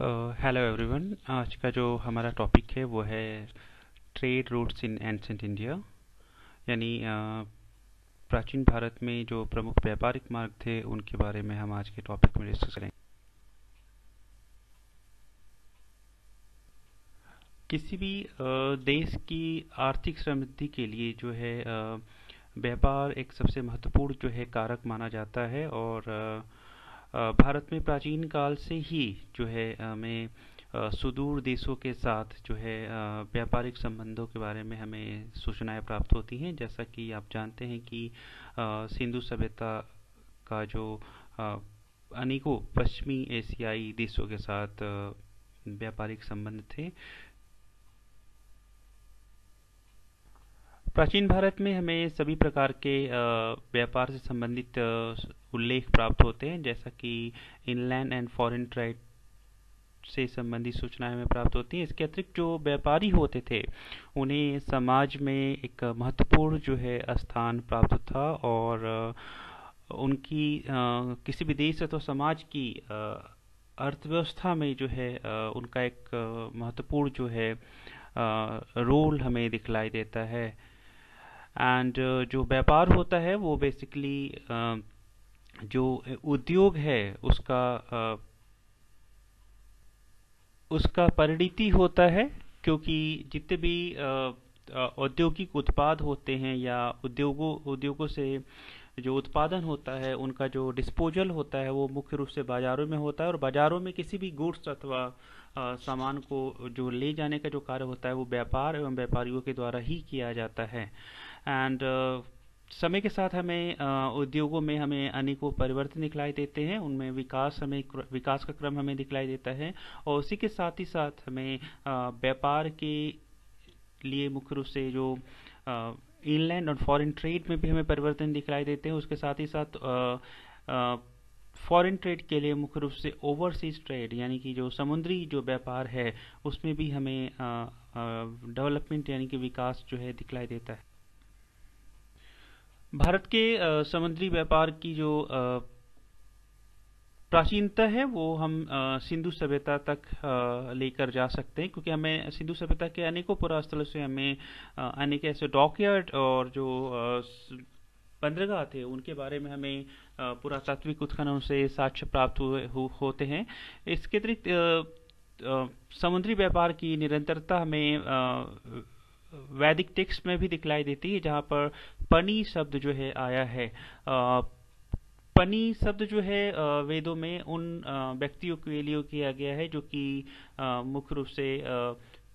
hello uh, everyone आज का जो हमारा टॉपिक है वो है trade routes in ancient India यानी प्राचीन भारत में जो प्रमुख व्यापारिक मार्ग थे उनके बारे में हम आज के टॉपिक में डिस्कस करेंगे किसी भी देश की आर्थिक समृद्धि के लिए जो है व्यापार एक सबसे महत्वपूर्ण जो है कारक माना जाता है और uh, भारत में प्राचीन काल से ही जो है हमें सुदूर देशों के साथ जो है व्यापारिक संबंधों के बारे में हमें सूचनाएं प्राप्त होती हैं जैसा कि आप जानते हैं कि सिंधु सभ्यता का जो अनेकों पश्चिमी एशियाई देशों के साथ व्यापारिक संबंध थे प्राचीन भारत में हमें सभी प्रकार के व्यापार से संबंधित उल्लेख प्राप्त होते हैं जैसा कि इनलैंड एंड फॉरेन ट्रेड से संबंधित सूचनाएं हमें प्राप्त होती हैं इसके अतिरिक्त जो व्यापारी होते थे उन्हें समाज में एक महत्वपूर्ण जो है स्थान प्राप्त था और उनकी किसी भी देश अथवा समाज की अर्थव्यवस्था में जो है उनका एक महत्वपूर्ण जो है रोल हमें दिखलाई देता है एंड जो व्यापार होता है वो बेसिकली जो उद्योग है उसका उसका परिणति होता है क्योंकि जितने भी औद्योगिक उत्पाद होते हैं या उद्योगों उद्योगों से जो उत्पादन होता है उनका जो डिस्पोजल होता है वो मुख्य रूप से बाज़ारों में होता है और बाज़ारों में किसी भी गुड्स अथवा सामान को जो ले जाने का जो कार्य होता है वो व्यापार एवं व्यापारियों के द्वारा ही किया जाता है एंड समय के साथ हमें उद्योगों में हमें अनेकों परिवर्तन दिखलाई देते हैं उनमें विकास हमें विकास का क्रम हमें दिखलाई देता है और उसी के साथ ही साथ हमें व्यापार के लिए मुख्य रूप से जो इनलैंड और फॉरेन ट्रेड में भी हमें परिवर्तन दिखलाई देते हैं उसके साथ ही साथ फॉरेन ट्रेड के लिए मुख्य रूप से ओवरसीज ट्रेड यानी कि जो समुद्री जो व्यापार है उसमें भी हमें डेवलपमेंट यानी कि विकास जो है दिखलाई देता है भारत के समुद्री व्यापार की जो प्राचीनता है वो हम सिंधु सभ्यता तक लेकर जा सकते हैं क्योंकि हमें सिंधु सभ्यता के अनेकों पुरास्थलों से हमें अनेक ऐसे डॉकयार्ड और जो बंदरगाह थे उनके बारे में हमें पुरातात्विक उत्खननों से साक्ष्य प्राप्त हुए हो, होते हैं इसके अतिरिक्त समुद्री व्यापार की निरंतरता हमें वैदिक टेक्स्ट में भी दिखलाई देती है जहाँ पर पनी शब्द जो है आया है पनी शब्द जो है वेदों में उन व्यक्तियों के लिए किया गया है जो कि मुख्य रूप से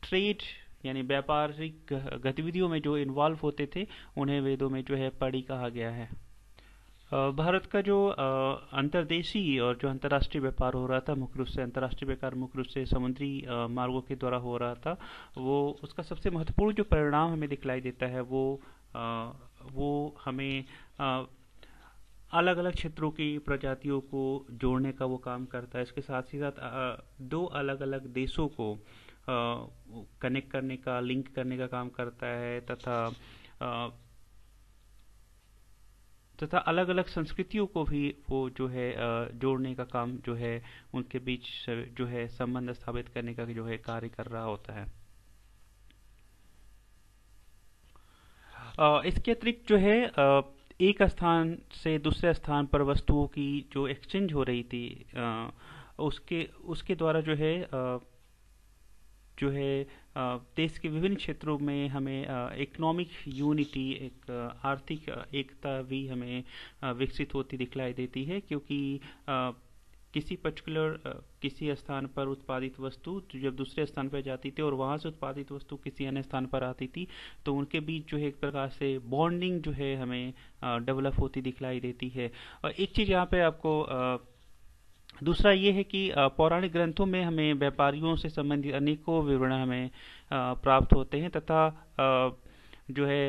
ट्रेड यानी व्यापारिक गतिविधियों में जो इन्वॉल्व होते थे उन्हें वेदों में जो है पड़ी कहा गया है भारत का जो अंतर्देशीय और जो अंतर्राष्ट्रीय व्यापार हो रहा था मुख्य रूप से अंतर्राष्ट्रीय व्यापार मुख्य रूप से समुद्री मार्गों के द्वारा हो रहा था वो उसका सबसे महत्वपूर्ण जो परिणाम हमें दिखलाई देता है वो वो हमें अलग अलग क्षेत्रों की प्रजातियों को जोड़ने का वो काम करता है इसके साथ ही साथ दो अलग अलग देशों को कनेक्ट करने का लिंक करने का काम करता है तथा तथा अलग अलग संस्कृतियों को भी वो जो है जोड़ने का काम जो है उनके बीच जो है संबंध स्थापित करने का जो है कार्य कर रहा होता है इसके अतिरिक्त जो है एक स्थान से दूसरे स्थान पर वस्तुओं की जो एक्सचेंज हो रही थी उसके उसके द्वारा जो है जो है देश के विभिन्न क्षेत्रों में हमें इकोनॉमिक यूनिटी एक आर्थिक एकता भी हमें विकसित होती दिखलाई देती है क्योंकि किसी पर्टिकुलर किसी स्थान पर उत्पादित वस्तु तो जब दूसरे स्थान पर जाती थी और वहाँ से उत्पादित वस्तु किसी अन्य स्थान पर आती थी तो उनके बीच जो है एक प्रकार से बॉन्डिंग जो है हमें डेवलप होती दिखलाई देती है और एक चीज़ यहाँ पे आपको दूसरा ये है कि पौराणिक ग्रंथों में हमें व्यापारियों से संबंधित अनेकों विवरण हमें प्राप्त होते हैं तथा जो है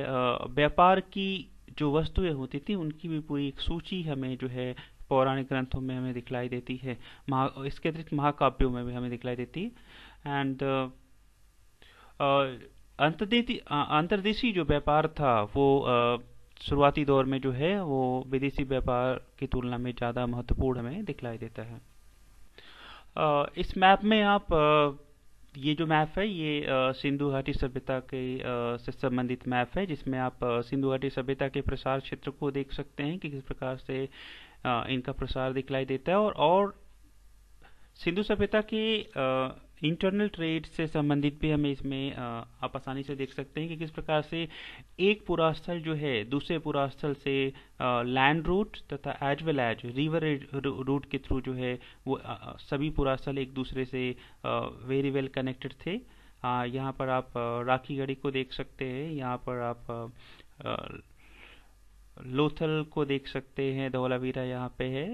व्यापार की जो वस्तुएं होती थी उनकी भी पूरी एक सूची हमें जो है पौराणिक ग्रंथों में हमें दिखलाई देती है महा इसके अतिरिक्त महाकाव्यों में भी हमें दिखलाई देती है एंड uh, uh, अंतर्देशी अंतर्देशी जो व्यापार था वो शुरुआती दौर में जो है वो विदेशी व्यापार की तुलना में ज़्यादा महत्वपूर्ण हमें दिखलाई देता है आ, इस मैप में आप आ, ये जो मैप है ये सिंधु घाटी सभ्यता के से संबंधित मैप है जिसमें आप सिंधु घाटी सभ्यता के प्रसार क्षेत्र को देख सकते हैं कि किस प्रकार से इनका प्रसार दिखलाई देता है और और सिंधु सभ्यता के इंटरनल ट्रेड से संबंधित भी हमें इसमें आप आसानी से देख सकते हैं कि किस प्रकार से एक पुरास्थल जो है दूसरे पुरास्थल से लैंड रूट तथा as well as river route के थ्रू जो है वो आ, सभी पुरास्थल एक दूसरे से वेरी वेल कनेक्टेड थे यहाँ पर आप राखी गढ़ी को देख सकते हैं यहाँ पर आप लोथल को देख सकते हैं धौलावीरा यहाँ पे है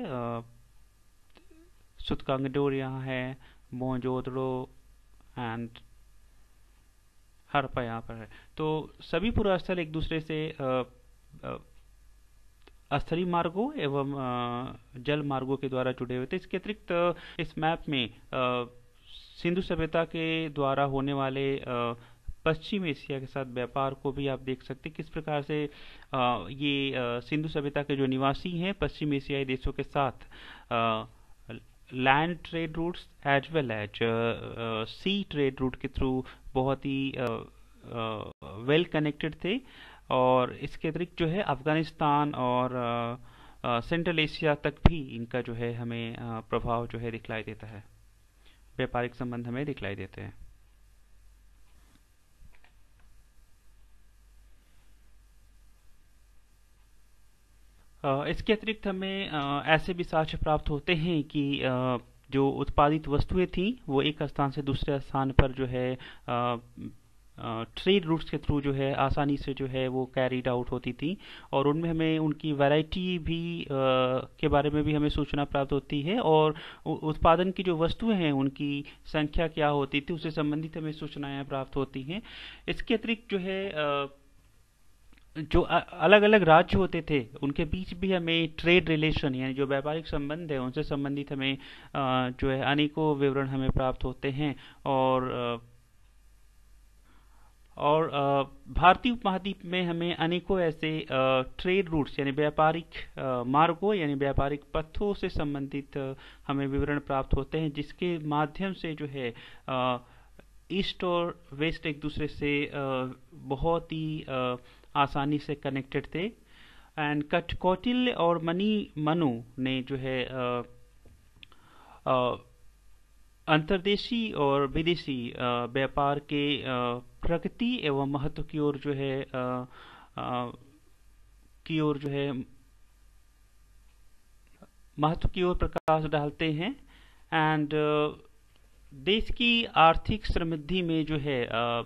सुतकांगडोर यहाँ है मोहजोदड़ो एंड हरपा यहाँ पर है तो सभी पुरास्थल एक दूसरे से स्थलीय मार्गों एवं जल मार्गों के द्वारा जुड़े हुए थे इसके अतिरिक्त इस मैप में सिंधु सभ्यता के द्वारा होने वाले पश्चिम एशिया के साथ व्यापार को भी आप देख सकते हैं किस प्रकार से ये सिंधु सभ्यता के जो निवासी हैं पश्चिम एशियाई देशों के साथ land trade routes as well as sea trade route के थ्रू बहुत ही वेल कनेक्टेड थे और इसके अतिरिक्त जो है अफगानिस्तान और सेंट्रल एशिया तक भी इनका जो है हमें प्रभाव जो है दिखलाई देता है व्यापारिक संबंध हमें दिखलाई देते हैं इसके अतिरिक्त हमें ऐसे भी साक्ष्य प्राप्त होते हैं कि जो उत्पादित वस्तुएं थीं वो एक स्थान से दूसरे स्थान पर जो है ट्रेड रूट्स के थ्रू जो है आसानी से जो है वो कैरीड आउट होती थी और उनमें हमें उनकी वैरायटी भी आ, के बारे में भी हमें सूचना प्राप्त होती है और उत्पादन की जो वस्तुएं हैं उनकी संख्या क्या होती थी उससे संबंधित हमें सूचनाएं प्राप्त होती हैं इसके अतिरिक्त जो है आ, जो अलग अलग राज्य होते थे उनके बीच भी हमें ट्रेड रिलेशन यानी जो व्यापारिक संबंध है उनसे संबंधित हमें जो है अनेकों विवरण हमें प्राप्त होते हैं और और भारतीय उपमहाद्वीप में हमें अनेकों ऐसे ट्रेड रूट्स यानी व्यापारिक मार्गों यानी व्यापारिक पथों से संबंधित हमें विवरण प्राप्त होते हैं जिसके माध्यम से जो है ईस्ट और वेस्ट एक दूसरे से बहुत ही आसानी से कनेक्टेड थे एंड कट कौटिल्य और मनी मनु ने जो है अंतर्देशी और विदेशी व्यापार के प्रगति एवं महत्व की ओर जो है की ओर जो है महत्व की ओर प्रकाश डालते हैं एंड देश की आर्थिक समृद्धि में जो है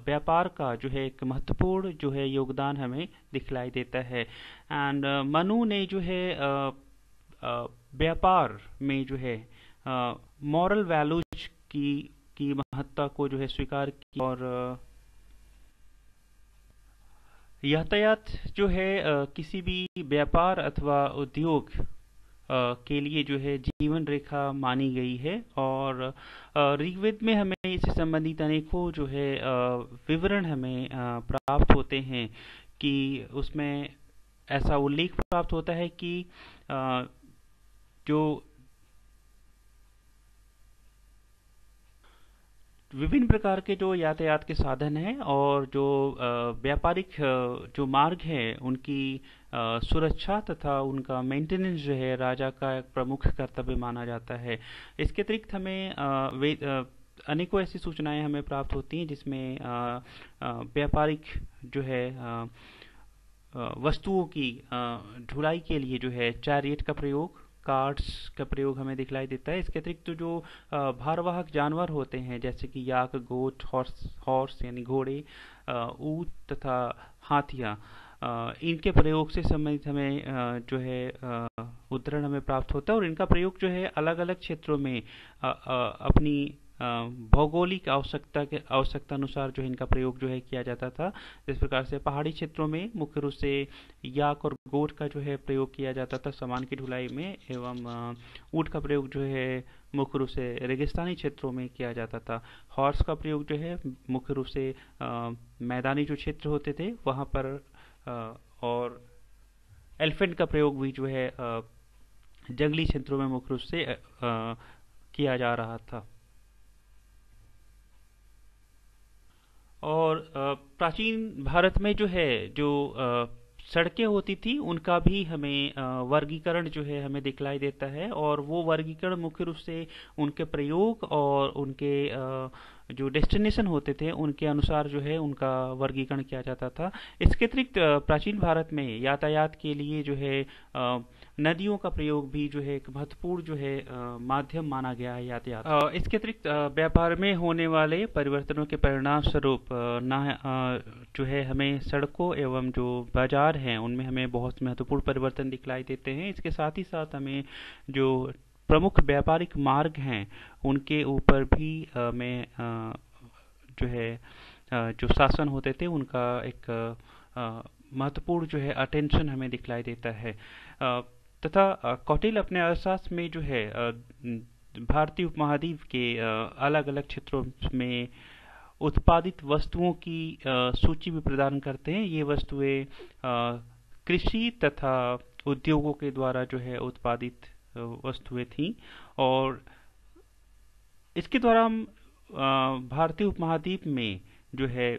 व्यापार का जो है एक महत्वपूर्ण जो है योगदान हमें दिखलाई देता है एंड मनु ने जो है व्यापार में जो है मॉरल वैल्यूज की की महत्ता को जो है स्वीकार किया और यातायात जो है किसी भी व्यापार अथवा उद्योग के लिए जो है जीवन रेखा मानी गई है और ऋग्वेद में हमें इससे संबंधित अनेकों जो है विवरण हमें प्राप्त होते हैं कि उसमें ऐसा उल्लेख प्राप्त होता है कि जो विभिन्न प्रकार के जो यातायात के साधन हैं और जो व्यापारिक जो मार्ग हैं उनकी सुरक्षा तथा उनका मेंटेनेंस जो है राजा का एक प्रमुख कर्तव्य माना जाता है इसके अतिरिक्त हमें वे अनेकों ऐसी सूचनाएं हमें प्राप्त होती हैं जिसमें व्यापारिक जो है वस्तुओं की ढुलाई के लिए जो है चैरियट का प्रयोग कार्ड्स का प्रयोग हमें दिखलाई देता है इसके अतिरिक्त तो जो भारवाहक जानवर होते हैं जैसे कि याक गोट हॉर्स हॉर्स यानी घोड़े ऊट तथा हाथियाँ इनके प्रयोग से संबंधित हमें जो है उदाहरण हमें प्राप्त होता है और इनका प्रयोग जो है अलग अलग क्षेत्रों में अपनी भौगोलिक आवश्यकता के आवश्यकता अनुसार जो है इनका प्रयोग जो है किया जाता था जिस प्रकार से पहाड़ी क्षेत्रों में मुख्य रूप से याक और गोट का जो है प्रयोग किया जाता था सामान की ढुलाई में एवं ऊट का प्रयोग जो है मुख्य रूप से रेगिस्तानी क्षेत्रों में किया जाता था हॉर्स का प्रयोग जो है मुख्य रूप से मैदानी जो क्षेत्र होते थे वहाँ पर और एलिफेंट का प्रयोग भी जो है जंगली क्षेत्रों में मुख्य रूप से किया जा रहा था और प्राचीन भारत में जो है जो सड़कें होती थी उनका भी हमें वर्गीकरण जो है हमें दिखलाई देता है और वो वर्गीकरण मुख्य रूप से उनके प्रयोग और उनके जो डेस्टिनेशन होते थे उनके अनुसार जो है उनका वर्गीकरण किया जाता था इसके अतिरिक्त प्राचीन भारत में यातायात के लिए जो है नदियों का प्रयोग भी जो है एक महत्वपूर्ण जो है माध्यम माना गया है यातायात इसके अतिरिक्त व्यापार में होने वाले परिवर्तनों के परिणाम स्वरूप ना जो है हमें सड़कों एवं जो बाजार हैं उनमें हमें बहुत महत्वपूर्ण परिवर्तन दिखलाई देते हैं इसके साथ ही साथ हमें जो प्रमुख व्यापारिक मार्ग हैं उनके ऊपर भी आ, मैं आ, जो है आ, जो शासन होते थे उनका एक महत्वपूर्ण जो है अटेंशन हमें दिखलाई देता है तथा कौटिल अपने अर्थशास्त्र में जो है भारतीय उपमहाद्वीप के अलग अलग क्षेत्रों में उत्पादित वस्तुओं की सूची भी प्रदान करते हैं ये वस्तुएं कृषि तथा उद्योगों के द्वारा जो है उत्पादित वस्तुएं थीं और इसके द्वारा हम भारतीय उपमहाद्वीप में जो है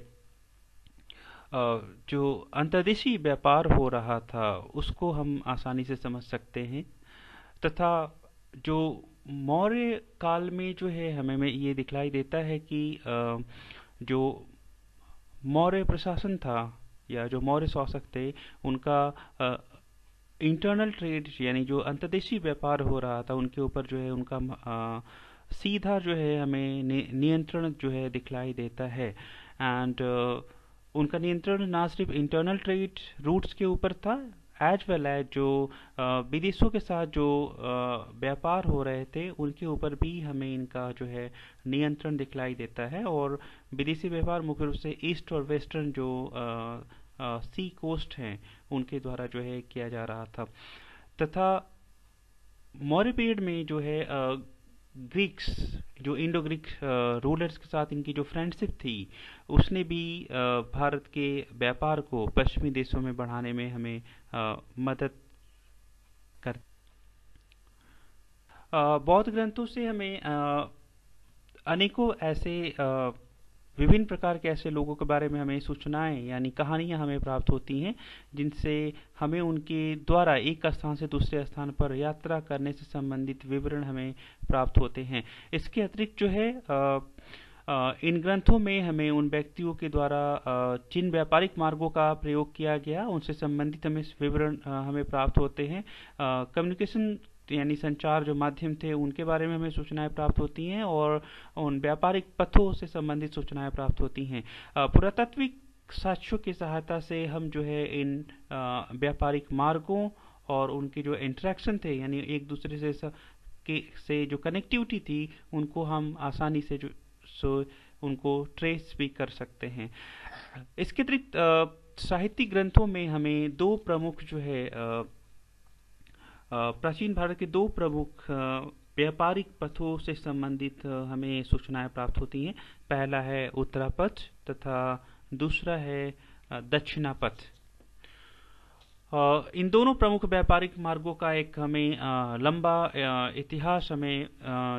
जो अंतर्देशीय व्यापार हो रहा था उसको हम आसानी से समझ सकते हैं तथा जो मौर्य काल में जो है हमें ये दिखलाई देता है कि जो मौर्य प्रशासन था या जो मौर्य शासक थे उनका इंटरनल ट्रेड यानी जो अंतर्देशीय व्यापार हो रहा था उनके ऊपर जो है उनका आ, सीधा जो है हमें नियंत्रण जो है दिखलाई देता है एंड उनका नियंत्रण ना सिर्फ इंटरनल ट्रेड रूट्स के ऊपर था एज वेल एज जो विदेशों के साथ जो व्यापार हो रहे थे उनके ऊपर भी हमें इनका जो है नियंत्रण दिखलाई देता है और विदेशी व्यापार मुख्य रूप से ईस्ट और वेस्टर्न जो सी कोस्ट हैं उनके द्वारा जो है किया जा रहा था तथा मौर्य पीरियड में जो है ग्रीक्स जो इंडो ग्रीक रूलर्स के साथ इनकी जो फ्रेंडशिप थी उसने भी भारत के व्यापार को पश्चिमी देशों में बढ़ाने में हमें मदद कर बौद्ध ग्रंथों से हमें अनेकों ऐसे विभिन्न प्रकार के ऐसे लोगों के बारे में हमें सूचनाएं यानी कहानियां हमें प्राप्त होती हैं जिनसे हमें उनके द्वारा एक स्थान से दूसरे स्थान पर यात्रा करने से संबंधित विवरण हमें प्राप्त होते हैं इसके अतिरिक्त जो है आ, इन ग्रंथों में हमें उन व्यक्तियों के द्वारा जिन व्यापारिक मार्गों का प्रयोग किया गया उनसे संबंधित हमें विवरण हमें प्राप्त होते हैं कम्युनिकेशन यानी संचार जो माध्यम थे उनके बारे में हमें सूचनाएं प्राप्त होती हैं और उन व्यापारिक पथों से संबंधित सूचनाएं प्राप्त होती हैं पुरातात्विक साक्ष्यों की सहायता से हम जो है इन व्यापारिक मार्गों और उनके जो इंट्रैक्शन थे यानी एक दूसरे से स, के से जो कनेक्टिविटी थी उनको हम आसानी से जो सो उनको ट्रेस भी कर सकते हैं इसके अतिरिक्त साहित्यिक ग्रंथों में हमें दो प्रमुख जो है आ, प्राचीन भारत के दो प्रमुख व्यापारिक पथों से संबंधित हमें सूचनाएं प्राप्त होती हैं पहला है उत्तरापथ तथा दूसरा है दक्षिणापथ इन दोनों प्रमुख व्यापारिक मार्गों का एक हमें लंबा इतिहास हमें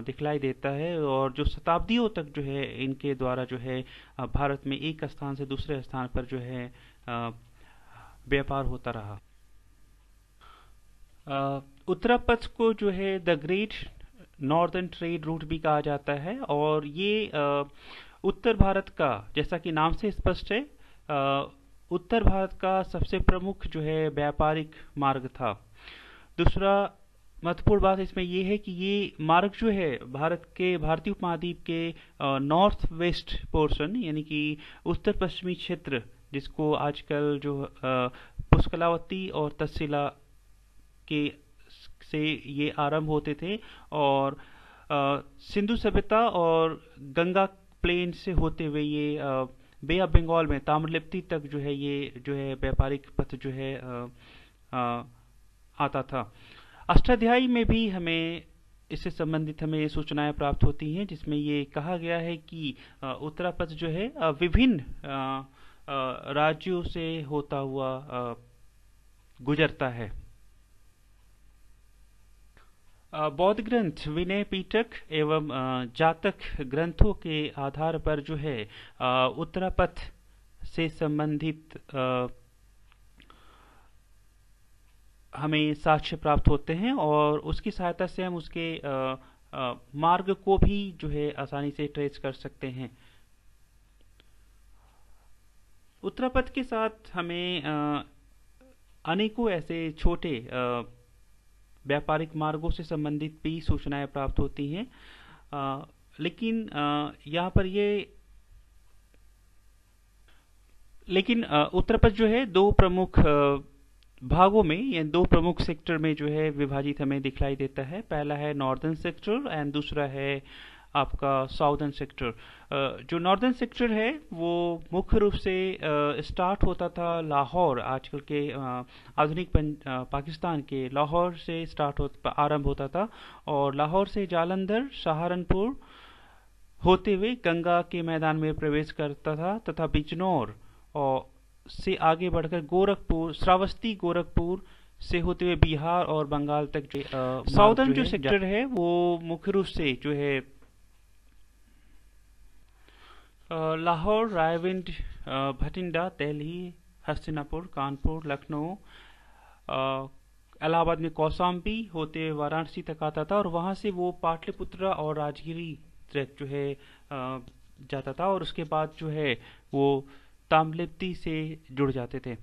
दिखलाई देता है और जो शताब्दियों तक जो है इनके द्वारा जो है भारत में एक स्थान से दूसरे स्थान पर जो है व्यापार होता रहा उत्तरापथ को जो है the great northern trade route भी कहा जाता है और ये उत्तर भारत का जैसा कि नाम से स्पष्ट है उत्तर भारत का सबसे प्रमुख जो है व्यापारिक मार्ग था दूसरा महत्वपूर्ण बात इसमें यह है कि ये मार्ग जो है भारत के भारतीय उपमहाद्वीप के नॉर्थ वेस्ट पोर्शन यानी कि उत्तर पश्चिमी क्षेत्र जिसको आजकल जो पुष्कलावती और तस्सिला के से ये आरंभ होते थे और सिंधु सभ्यता और गंगा प्लेन से होते हुए ये बे ऑफ बंगाल में ताम्रलिप्ति तक जो है ये जो है व्यापारिक पथ जो है आ, आ, आता था अष्टाध्यायी में भी हमें इससे संबंधित हमें सूचनाएं प्राप्त होती हैं जिसमें ये कहा गया है कि उत्तरापथ जो है विभिन्न राज्यों से होता हुआ गुजरता है बौद्ध ग्रंथ विनय पीटक एवं जातक ग्रंथों के आधार पर जो है उत्तरापथ से संबंधित हमें साक्ष्य प्राप्त होते हैं और उसकी सहायता से हम उसके मार्ग को भी जो है आसानी से ट्रेस कर सकते हैं उत्तरापथ के साथ हमें अनेकों ऐसे छोटे व्यापारिक मार्गों से संबंधित भी सूचनाएं प्राप्त होती हैं लेकिन यहाँ पर ये लेकिन प्रदेश जो है दो प्रमुख भागों में या दो प्रमुख सेक्टर में जो है विभाजित हमें दिखलाई देता है पहला है नॉर्दर्न सेक्टर एंड दूसरा है आपका साउदर्न सेक्टर जो नॉर्दर्न सेक्टर है वो मुख्य रूप से स्टार्ट होता था लाहौर आजकल के आधुनिक पाकिस्तान के लाहौर से स्टार्ट हो आरंभ होता था और लाहौर से जालंधर सहारनपुर होते हुए गंगा के मैदान में प्रवेश करता था तथा बिजनौर और से आगे बढ़कर गोरखपुर श्रावस्ती गोरखपुर से होते हुए बिहार और बंगाल तक जो साउदर्न जो सेक्टर है वो मुख्य रूप से जो है लाहौर रायविंड भटिंडा दिल्ली हस्तिनापुर कानपुर लखनऊ इलाहाबाद में कौसाम्बी होते वाराणसी तक आता था और वहाँ से वो पाटलिपुत्र और राजगिरी ट्रैक जो है जाता था और उसके बाद जो है वो ताम्लिप्ति से जुड़ जाते थे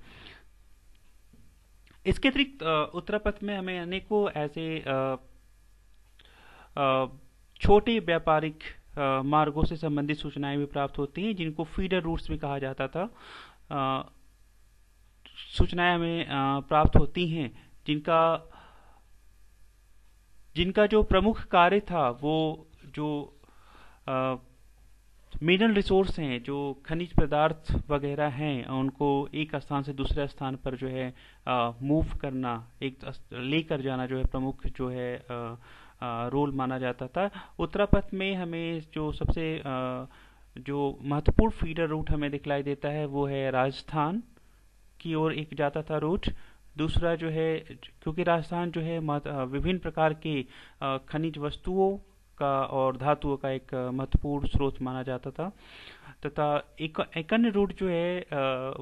इसके अतिरिक्त उत्तरापथ में हमें अनेकों ऐसे छोटे व्यापारिक मार्गों से संबंधित सूचनाएं भी प्राप्त होती हैं जिनको फीडर रूट्स भी कहा जाता था सूचनाएं हमें प्राप्त होती हैं जिनका जिनका जो प्रमुख कार्य था वो जो मिनरल रिसोर्स हैं जो खनिज पदार्थ वगैरह हैं उनको एक स्थान से दूसरे स्थान पर जो है मूव करना एक लेकर जाना जो है प्रमुख जो है आ, रोल माना जाता था उत्तरापथ में हमें जो सबसे जो महत्वपूर्ण फीडर रूट हमें दिखलाई देता है वो है राजस्थान की ओर एक जाता था रूट दूसरा जो है क्योंकि राजस्थान जो है विभिन्न प्रकार के खनिज वस्तुओं का और धातुओं का एक महत्वपूर्ण स्रोत माना जाता था तथा एक एक अन्य रूट जो है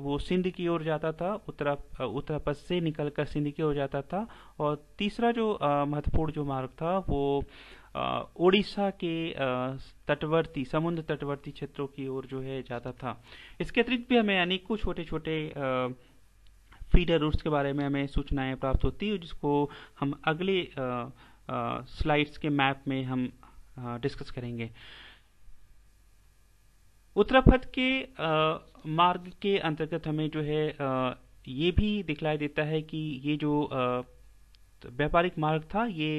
वो सिंध की ओर जाता था उत्तरा उत्तरा पद से निकलकर सिंध की ओर जाता था और तीसरा जो महत्वपूर्ण जो मार्ग था वो ओडिशा के तटवर्ती समुद्र तटवर्ती क्षेत्रों की ओर जो है जाता था इसके अतिरिक्त भी हमें अनेकों छोटे छोटे फीडर रूट्स के बारे में हमें सूचनाएं प्राप्त होती है जिसको हम अगले स्लाइड्स के मैप में हम डिस्कस करेंगे उत्तराखंड के आ, मार्ग के अंतर्गत हमें जो है आ, ये भी दिखलाई देता है कि ये जो व्यापारिक मार्ग था ये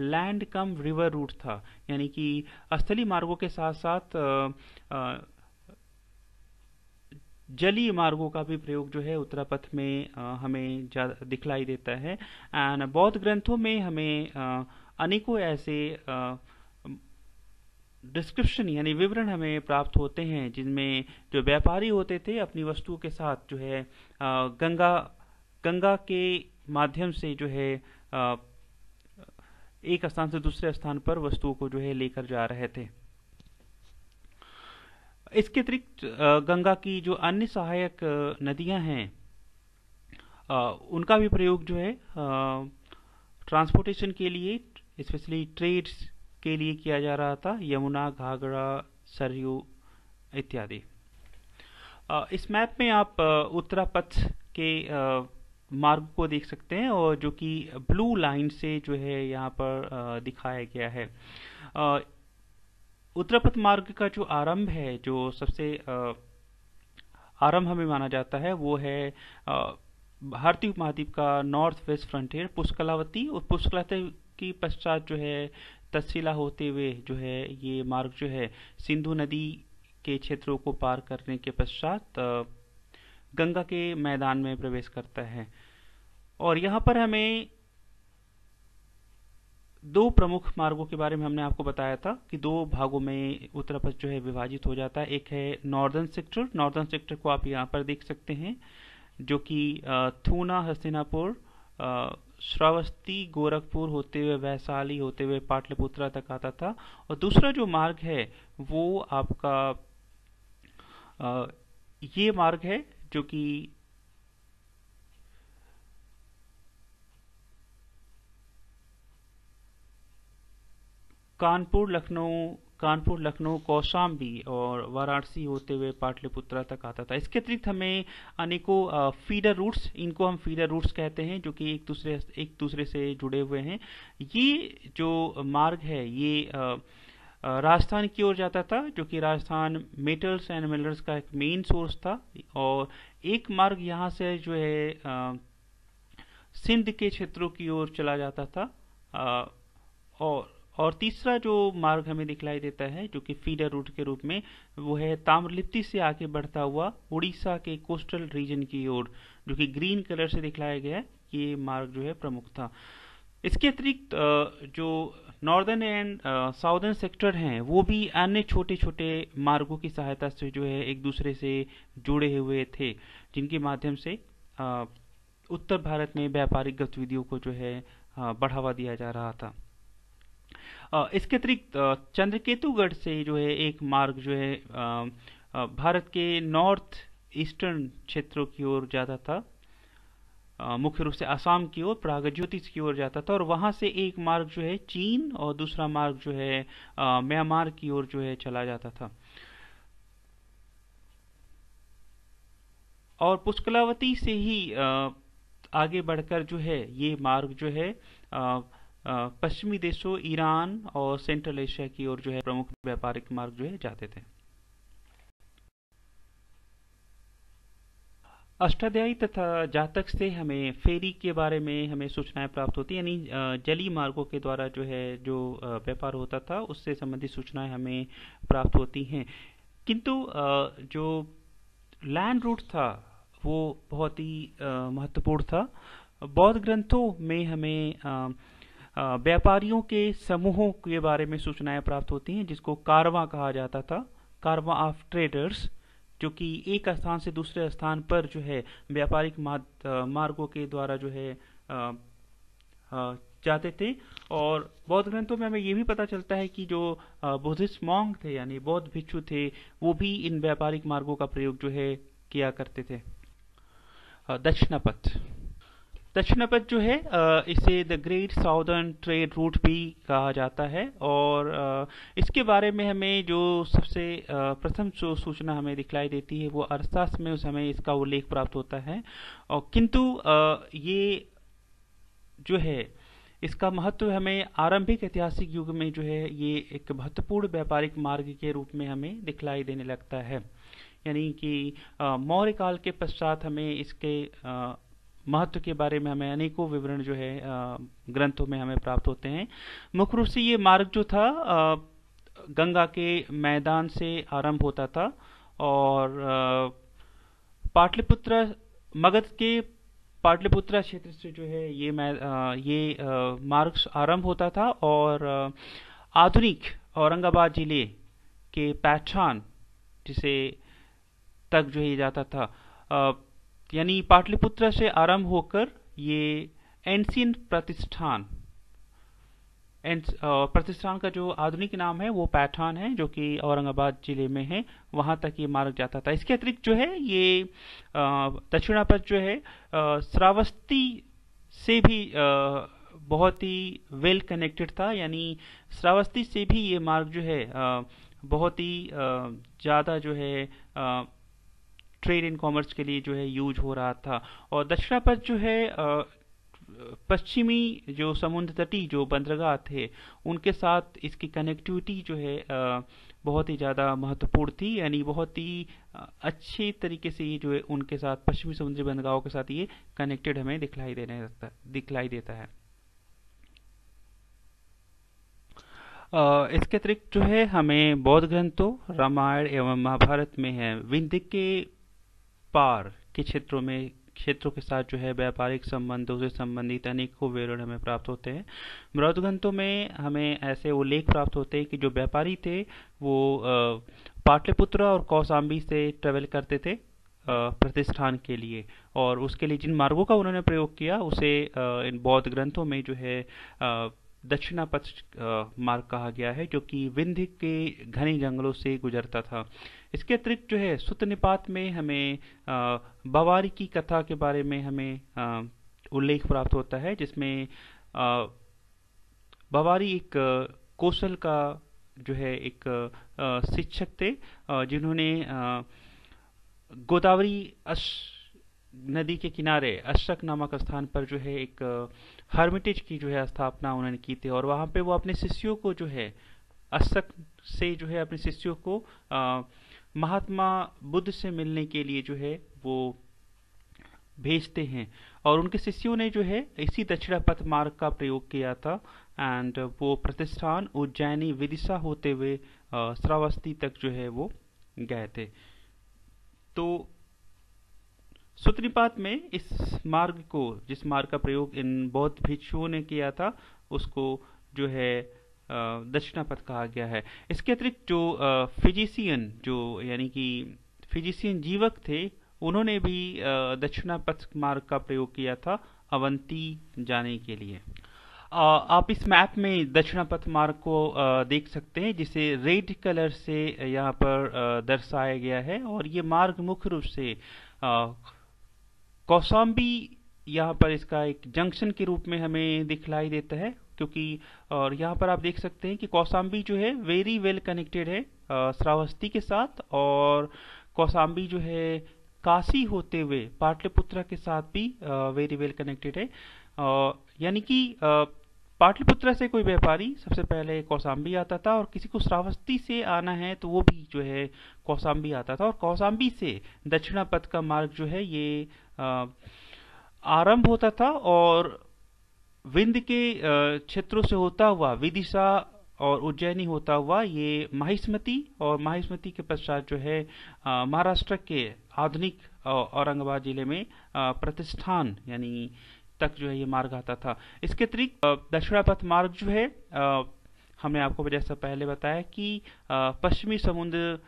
लैंड कम रिवर रूट था यानी कि स्थली मार्गों के साथ साथ जलीय मार्गों का भी प्रयोग जो है उत्तरापथ में हमें दिखलाई देता है एंड बौद्ध ग्रंथों में हमें अनेकों ऐसे डिस्क्रिप्शन यानी विवरण हमें प्राप्त होते हैं जिनमें जो व्यापारी होते थे अपनी वस्तुओं के साथ जो है गंगा गंगा के माध्यम से जो है एक स्थान से दूसरे स्थान पर वस्तुओं को जो है लेकर जा रहे थे इसके अतिरिक्त गंगा की जो अन्य सहायक नदियां हैं उनका भी प्रयोग जो है ट्रांसपोर्टेशन के लिए स्पेशली ट्रेड्स के लिए किया जा रहा था यमुना घाघरा सरयू इत्यादि इस मैप में आप उत्तरापथ के मार्ग को देख सकते हैं और जो कि ब्लू लाइन से जो है यहाँ पर दिखाया गया है उत्तरापथ मार्ग का जो आरंभ है जो सबसे आरंभ हमें माना जाता है वो है भारतीय उपमहाद्वीप का नॉर्थ वेस्ट फ्रंटियर पुष्कलावती और पुष्कलावती के पश्चात जो है तस्सीला होते हुए जो है ये मार्ग जो है सिंधु नदी के क्षेत्रों को पार करने के पश्चात गंगा के मैदान में प्रवेश करता है और यहाँ पर हमें दो प्रमुख मार्गों के बारे में हमने आपको बताया था कि दो भागों में उत्तर पथ जो है विभाजित हो जाता है एक है नॉर्दर्न सेक्टर नॉर्दर्न सेक्टर को आप यहाँ पर देख सकते हैं जो कि थूना हस्तिनापुर श्रावस्ती गोरखपुर होते हुए वैशाली होते हुए पाटलिपुत्रा तक आता था और दूसरा जो मार्ग है वो आपका आ, ये मार्ग है जो कि कानपुर लखनऊ कानपुर लखनऊ कौशाम्बी और वाराणसी होते हुए पाटलिपुत्रा तक आता था इसके अतिरिक्त हमें अनेकों फीडर रूट्स इनको हम फीडर रूट्स कहते हैं जो कि एक दूसरे एक दूसरे से जुड़े हुए हैं ये जो मार्ग है ये राजस्थान की ओर जाता था जो कि राजस्थान मेटल्स एंड मिनरल्स का एक मेन सोर्स था और एक मार्ग यहाँ से जो है सिंध के क्षेत्रों की ओर चला जाता था आ, और और तीसरा जो मार्ग हमें दिखलाई देता है जो कि फीडर रूट के रूप में वो है ताम्रलिप्ति से आगे बढ़ता हुआ उड़ीसा के कोस्टल रीजन की ओर जो कि ग्रीन कलर से दिखलाया गया है ये मार्ग जो है प्रमुख था इसके अतिरिक्त जो नॉर्दर्न एंड साउदर्न सेक्टर हैं वो भी अन्य छोटे छोटे मार्गों की सहायता से जो है एक दूसरे से जुड़े हुए थे जिनके माध्यम से उत्तर भारत में व्यापारिक गतिविधियों को जो है बढ़ावा दिया जा रहा था इसके अतिरिक्त चंद्रकेतुगढ़ से जो है एक मार्ग जो है भारत के नॉर्थ ईस्टर्न क्षेत्रों की ओर जाता था मुख्य रूप से आसाम की ओर प्राग ज्योतिष की ओर जाता था और वहाँ से एक मार्ग जो है चीन और दूसरा मार्ग जो है म्यांमार की ओर जो है चला जाता था और पुष्कलावती से ही आगे बढ़कर जो है ये मार्ग जो है पश्चिमी देशों ईरान और सेंट्रल एशिया की ओर जो है प्रमुख व्यापारिक मार्ग जो है जाते थे अष्टाध्यायी तथा जातक से हमें फेरी के बारे में हमें सूचनाएं प्राप्त होती यानी जली मार्गों के द्वारा जो है जो व्यापार होता था उससे संबंधित सूचनाएं हमें प्राप्त होती हैं किंतु जो लैंड रूट था वो बहुत ही महत्वपूर्ण था बौद्ध ग्रंथों में हमें व्यापारियों के समूहों के बारे में सूचनाएं प्राप्त होती हैं जिसको कारवा कहा जाता था कारवा ऑफ ट्रेडर्स जो कि एक स्थान से दूसरे स्थान पर जो है व्यापारिक मार्गों के द्वारा जो है जाते थे और बौद्ध ग्रंथों में हमें ये भी पता चलता है कि जो बुद्धिस्ट मॉन्ग थे यानी बौद्ध भिक्षु थे वो भी इन व्यापारिक मार्गों का प्रयोग जो है किया करते थे पथ दक्षिणपथ जो है इसे the great southern trade route भी कहा जाता है और इसके बारे में हमें जो सबसे प्रथम जो सूचना हमें दिखलाई देती है वो अर्थशास्त्र में उस हमें इसका उल्लेख प्राप्त होता है और किंतु ये जो है इसका महत्व हमें आरंभिक ऐतिहासिक युग में जो है ये एक महत्वपूर्ण व्यापारिक मार्ग के रूप में हमें दिखलाई देने लगता है यानी कि मौर्य काल के पश्चात हमें इसके महत्व के बारे में हमें अनेकों विवरण जो है ग्रंथों में हमें प्राप्त होते हैं मुख्य रूप से ये मार्ग जो था गंगा के मैदान से आरंभ होता था और पाटलिपुत्र मगध के पाटलिपुत्र क्षेत्र से जो है ये मैं ये मार्ग आरंभ होता था और आधुनिक औरंगाबाद जिले के पहचान जिसे तक जो है जाता था यानी पाटलिपुत्र से आरंभ होकर ये एनसीन प्रतिष्ठान प्रतिष्ठान का जो आधुनिक नाम है वो पैठान है जो कि औरंगाबाद जिले में है वहां तक ये मार्ग जाता था इसके अतिरिक्त जो है ये दक्षिणा पर जो है श्रावस्ती से भी आ, बहुत ही वेल कनेक्टेड था यानी श्रावस्ती से भी ये मार्ग जो है आ, बहुत ही ज़्यादा जो है आ, ट्रेड एंड कॉमर्स के लिए जो है यूज हो रहा था और दक्षिणा पद जो है पश्चिमी जो समुद्र तटी जो बंदरगाह थे उनके साथ इसकी कनेक्टिविटी जो है बहुत ही ज़्यादा महत्वपूर्ण थी यानी बहुत ही अच्छी तरीके से ये जो है उनके साथ पश्चिमी समुद्री बंदरगाहों के साथ ये कनेक्टेड हमें दिखलाई देने दिखलाई देता है इसके अतिरिक्त जो है हमें बौद्ध ग्रंथों रामायण एवं महाभारत में है विंध्य के व्यापार के क्षेत्रों में क्षेत्रों के साथ जो है व्यापारिक संबंधों से संबंधित अनेकों विवरण हमें प्राप्त होते हैं मृत ग्रंथों में हमें ऐसे उल्लेख प्राप्त होते हैं कि जो व्यापारी थे वो पाटलिपुत्र और कौसाम्बी से ट्रेवल करते थे प्रतिष्ठान के लिए और उसके लिए जिन मार्गों का उन्होंने प्रयोग किया उसे इन बौद्ध ग्रंथों में जो है दक्षिणा पथ मार्ग कहा गया है जो कि विंध्य के घने जंगलों से गुजरता था इसके अतिरिक्त जो है सुत निपात में हमें बवारी की कथा के बारे में हमें उल्लेख प्राप्त होता है जिसमें बवारी एक कौशल का जो है एक शिक्षक थे जिन्होंने गोदावरी अश नदी के किनारे अशक नामक स्थान पर जो है एक हर्मिटेज की जो है स्थापना उन्होंने की थी और वहाँ पे वो अपने शिष्यों को जो है अशक से जो है अपने शिष्यों को महात्मा बुद्ध से मिलने के लिए जो है वो भेजते हैं और उनके शिष्यों ने जो है इसी दक्षिणा पथ मार्ग का प्रयोग किया था एंड वो प्रतिष्ठान उज्जैनी विदिशा होते हुए श्रावस्ती तक जो है वो गए थे तो सूत्रिपात में इस मार्ग को जिस मार्ग का प्रयोग इन बौद्ध भिक्षुओं ने किया था उसको जो है दक्षिणा पथ कहा गया है इसके अतिरिक्त जो फिजिशियन जो यानी कि फिजिशियन जीवक थे उन्होंने भी दक्षिणा पथ मार्ग का प्रयोग किया था अवंती जाने के लिए आप इस मैप में दक्षिणा पथ मार्ग को देख सकते हैं जिसे रेड कलर से यहाँ पर दर्शाया गया है और ये मार्ग मुख्य रूप से कौसाम्बी यहाँ पर इसका एक जंक्शन के रूप में हमें दिखलाई देता है क्योंकि और यहाँ पर आप देख सकते हैं कि कौसाम्बी जो है वेरी वेल कनेक्टेड है श्रावस्ती के साथ और कौसाम्बी जो है काशी होते हुए पाटलिपुत्रा के साथ भी वेरी वेल कनेक्टेड है यानी कि पाटलिपुत्रा से कोई व्यापारी सबसे पहले कौसाम्बी आता था और किसी को श्रावस्ती से आना है तो वो भी जो है कौसाम्बी आता था और कौसाम्बी से दक्षिणा पथ का मार्ग जो है ये आरंभ होता था और विंध के क्षेत्रों से होता हुआ विदिशा और उज्जैनी होता हुआ ये माहिस्मती और माहिस्मती के पश्चात जो है महाराष्ट्र के आधुनिक औरंगाबाद जिले में प्रतिष्ठान यानी तक जो है ये मार्ग आता था इसके अतिरिक्त दक्षिणा पथ मार्ग जो है हमने आपको जैसा पहले बताया कि पश्चिमी समुद्र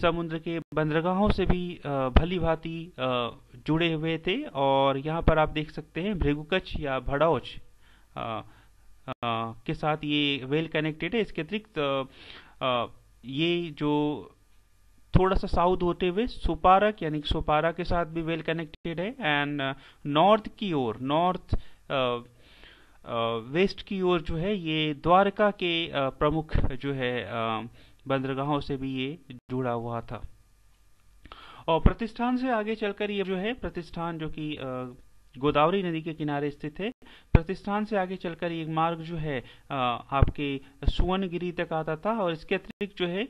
समुद्र के बंदरगाहों से भी भली भांति जुड़े हुए थे और यहाँ पर आप देख सकते हैं भृगुकच्छ या भड़ौच के साथ ये वेल कनेक्टेड है इसके अतिरिक्त ये जो थोड़ा सा साउथ होते हुए सुपारक यानी सुपारा के साथ भी वेल कनेक्टेड है एंड नॉर्थ की ओर नॉर्थ वेस्ट की ओर जो है ये द्वारका के प्रमुख जो है बंदरगाहों से भी ये जुड़ा हुआ था और प्रतिष्ठान से आगे चलकर ये जो है प्रतिष्ठान जो कि गोदावरी नदी के किनारे स्थित है प्रतिष्ठान से आगे चलकर ये मार्ग जो है आपके सुवनगिरी तक आता था और इसके अतिरिक्त जो है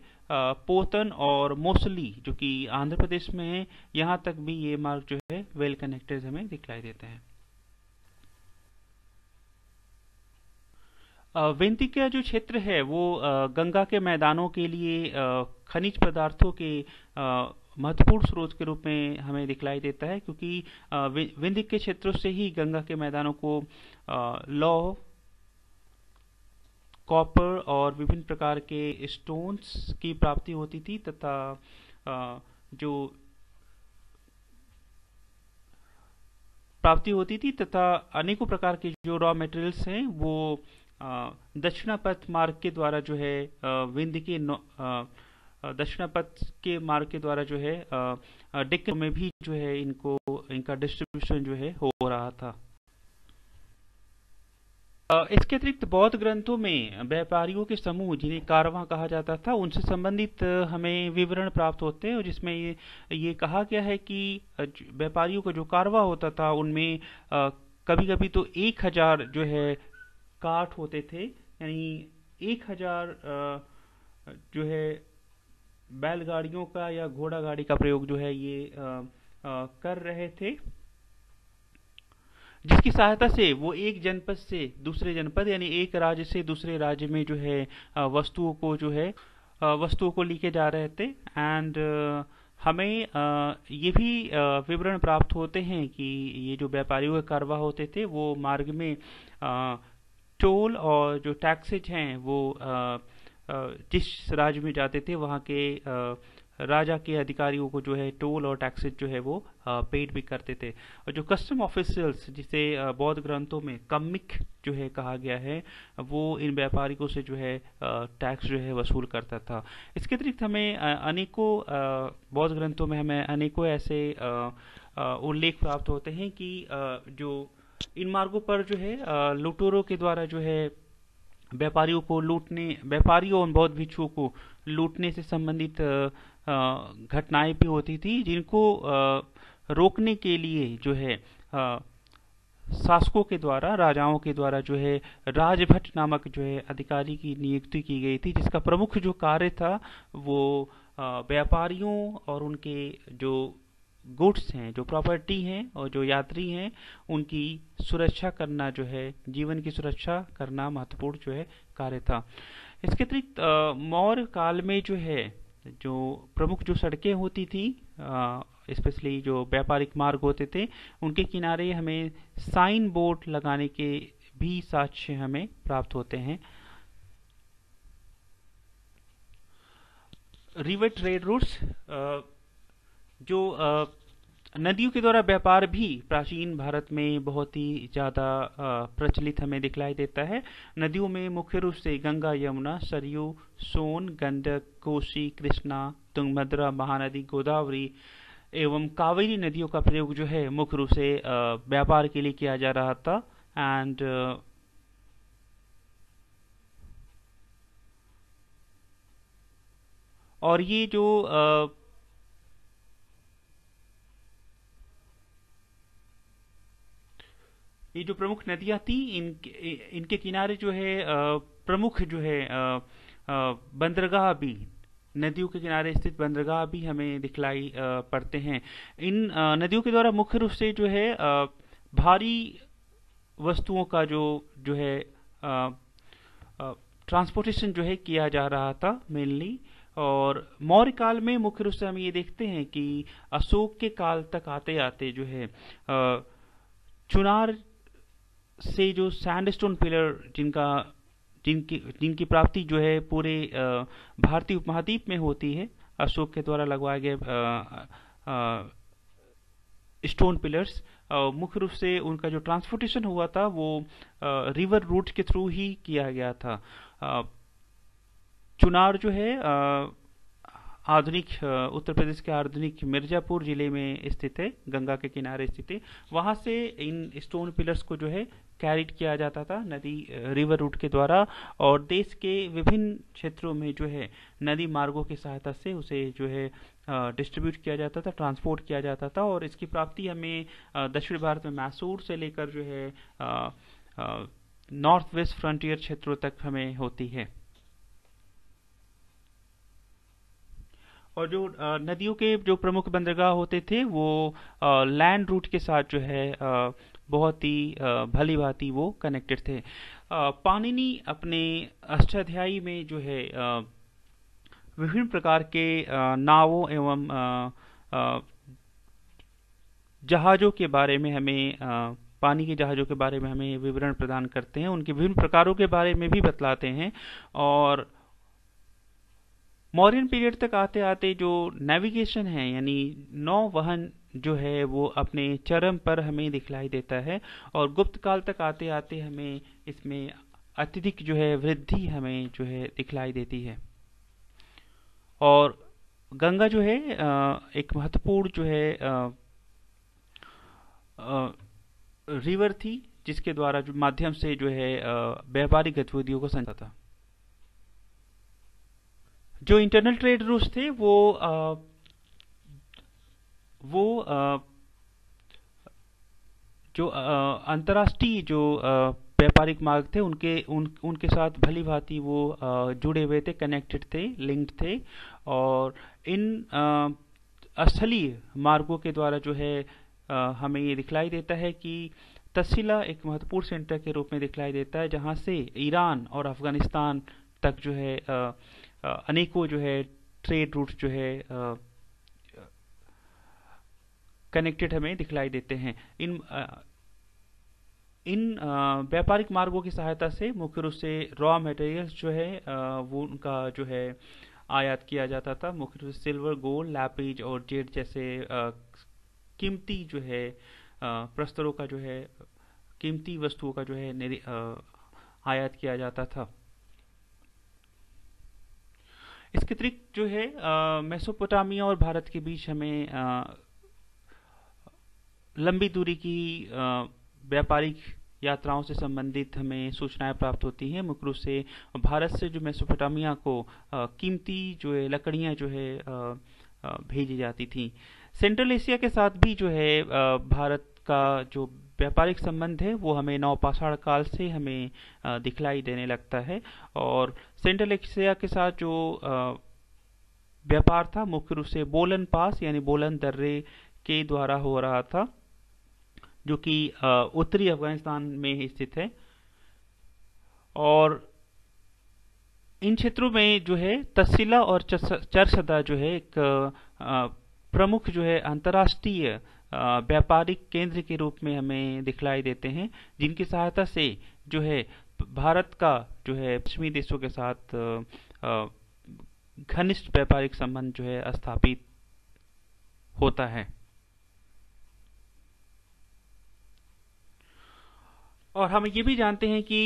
पोतन और मोसली जो कि आंध्र प्रदेश में है यहाँ तक भी ये मार्ग जो है वेल कनेक्टेड हमें दिखलाई देते हैं वेंती का जो क्षेत्र है वो गंगा के मैदानों के लिए खनिज पदार्थों के महत्वपूर्ण स्रोत के रूप में हमें दिखलाई देता है क्योंकि विंध्य के क्षेत्रों से ही गंगा के मैदानों को लौह कॉपर और विभिन्न प्रकार के स्टोन्स की प्राप्ति होती थी तथा जो प्राप्ति होती थी तथा अनेकों प्रकार के जो रॉ मटेरियल्स हैं वो दक्षिणा पथ मार्ग के द्वारा जो है विंद के दक्षिणा पथ के मार्ग के द्वारा जो है डिक में भी जो है इनको इनका डिस्ट्रीब्यूशन जो है हो रहा था इसके अतिरिक्त बौद्ध ग्रंथों में व्यापारियों के समूह जिन्हें कारवा कहा जाता था उनसे संबंधित हमें विवरण प्राप्त होते हैं और जिसमें ये ये कहा गया है कि व्यापारियों का जो कारवा होता था उनमें कभी कभी तो एक हजार जो है काट होते थे यानी एक हजार जो है बैलगाड़ियों का या घोड़ा गाड़ी का प्रयोग जो है ये कर रहे थे जिसकी सहायता से वो एक जनपद से दूसरे जनपद यानी एक राज्य से दूसरे राज्य में जो है वस्तुओं को जो है वस्तुओं को लेके जा रहे थे एंड हमें ये भी विवरण प्राप्त होते हैं कि ये जो व्यापारियों के कारवा होते थे वो मार्ग में टोल और जो टैक्सेज हैं वो जिस राज्य में जाते थे वहाँ के राजा के अधिकारियों को जो है टोल और टैक्सेज जो है वो पेड भी करते थे और जो कस्टम ऑफिसर्स जिसे बौद्ध ग्रंथों में कमिक जो है कहा गया है वो इन व्यापारिकों से जो है टैक्स जो है वसूल करता था इसके अतिरिक्त हमें अनेकों बौद्ध ग्रंथों में हमें अनेकों ऐसे उल्लेख प्राप्त होते हैं कि जो इन मार्गों पर जो है लुटेरों के द्वारा जो है व्यापारियों को लूटने व्यापारियों और बौद्ध भिक्षुओं को लूटने से संबंधित घटनाएं भी होती थी जिनको रोकने के लिए जो है शासकों के द्वारा राजाओं के द्वारा जो है राजभट्ट नामक जो है अधिकारी की नियुक्ति की गई थी जिसका प्रमुख जो कार्य था वो व्यापारियों और उनके जो गुड्स हैं जो प्रॉपर्टी हैं और जो यात्री हैं उनकी सुरक्षा करना जो है जीवन की सुरक्षा करना महत्वपूर्ण जो है कार्य था इसके अतिरिक्त मौर्य काल में जो है जो प्रमुख जो सड़कें होती थी स्पेशली जो व्यापारिक मार्ग होते थे उनके किनारे हमें साइन बोर्ड लगाने के भी साक्ष्य हमें प्राप्त होते हैं रिवर ट्रेड रूट्स जो नदियों के द्वारा व्यापार भी प्राचीन भारत में बहुत ही ज़्यादा प्रचलित हमें दिखलाई देता है नदियों में मुख्य रूप से गंगा यमुना सरयू सोन गंडक कोसी कृष्णा तुंगभद्रा महानदी गोदावरी एवं कावेरी नदियों का प्रयोग जो है मुख्य रूप से व्यापार के लिए किया जा रहा था एंड और ये जो ये जो प्रमुख नदियां थी इन इनके किनारे जो है प्रमुख जो है बंदरगाह भी नदियों के किनारे स्थित बंदरगाह भी हमें दिखलाई पड़ते हैं इन नदियों के द्वारा मुख्य रूप से जो है भारी वस्तुओं का जो जो है ट्रांसपोर्टेशन जो है किया जा रहा था मेनली और मौर्य काल में मुख्य रूप से हम ये देखते हैं कि अशोक के काल तक आते आते जो है चुनार से जो सैंडस्टोन पिलर जिनका जिनकी जिनकी प्राप्ति जो है पूरे भारतीय उपमहाद्वीप में होती है अशोक के द्वारा लगवाए गए स्टोन पिलर्स मुख्य रूप से उनका जो ट्रांसपोर्टेशन हुआ था वो रिवर रूट के थ्रू ही किया गया था चुनार जो है आ, आधुनिक उत्तर प्रदेश के आधुनिक मिर्जापुर जिले में स्थित है गंगा के किनारे स्थित है वहाँ से इन स्टोन पिलर्स को जो है कैरिड किया जाता था नदी रिवर रूट के द्वारा और देश के विभिन्न क्षेत्रों में जो है नदी मार्गों की सहायता से उसे जो है डिस्ट्रीब्यूट किया जाता था ट्रांसपोर्ट किया जाता था और इसकी प्राप्ति हमें दक्षिण भारत में मैसूर से लेकर जो है नॉर्थ वेस्ट फ्रंटियर क्षेत्रों तक हमें होती है और जो नदियों के जो प्रमुख बंदरगाह होते थे वो लैंड रूट के साथ जो है बहुत ही भली भांति वो कनेक्टेड थे पानिनी अपने अष्टाध्यायी में जो है विभिन्न प्रकार के नावों एवं जहाज़ों के बारे में हमें पानी के जहाज़ों के बारे में हमें विवरण प्रदान करते हैं उनके विभिन्न प्रकारों के बारे में भी बतलाते हैं और मॉडर्न पीरियड तक आते आते जो नेविगेशन है यानी नौ वहन जो है वो अपने चरम पर हमें दिखलाई देता है और गुप्त काल तक आते आते हमें इसमें अत्यधिक जो है वृद्धि हमें जो है दिखलाई देती है और गंगा जो है एक महत्वपूर्ण जो है रिवर थी जिसके द्वारा जो माध्यम से जो है व्यापारिक गतिविधियों को संचाता था जो इंटरनल ट्रेड रूल्स थे वो आ, वो आ, जो अंतर्राष्ट्रीय जो व्यापारिक मार्ग थे उनके उन उनके साथ भली भांति वो आ, जुड़े हुए थे कनेक्टेड थे लिंक्ड थे और इन स्थलीय मार्गों के द्वारा जो है आ, हमें ये दिखलाई देता है कि तसीला एक महत्वपूर्ण सेंटर के रूप में दिखलाई देता है जहाँ से ईरान और अफगानिस्तान तक जो है आ, अनेकों जो है ट्रेड रूट जो है कनेक्टेड हमें दिखलाई देते हैं इन इन व्यापारिक मार्गों की सहायता से मुख्य रूप से रॉ मटेरियल्स जो है वो उनका जो है आयात किया जाता था मुख्य रूप से सिल्वर गोल्ड लैपिज और जेड जैसे कीमती जो है प्रस्तरों का जो है कीमती वस्तुओं का जो है आयात किया जाता था इसके अतिरिक्त जो है मेसोपोटामिया और भारत के बीच हमें आ, लंबी दूरी की व्यापारिक यात्राओं से संबंधित हमें सूचनाएं प्राप्त होती हैं मुख्य रूप से भारत से जो मेसोपोटामिया को आ, कीमती जो है लकड़ियाँ जो है आ, भेजी जाती थी सेंट्रल एशिया के साथ भी जो है भारत का जो व्यापारिक संबंध है वो हमें नवपाषाण काल से हमें दिखलाई देने लगता है और सेंट्रल एशिया के साथ जो व्यापार था मुख्य रूप से बोलन पास यानी बोलन दर्रे के द्वारा हो रहा था जो कि उत्तरी अफगानिस्तान में स्थित है और इन क्षेत्रों में जो है तसीला और चरसदा जो है एक प्रमुख जो है अंतर्राष्ट्रीय व्यापारिक केंद्र के रूप में हमें दिखलाई देते हैं जिनकी सहायता से जो है भारत का जो है पश्चिमी देशों के साथ घनिष्ठ व्यापारिक संबंध जो है स्थापित होता है और हम ये भी जानते हैं कि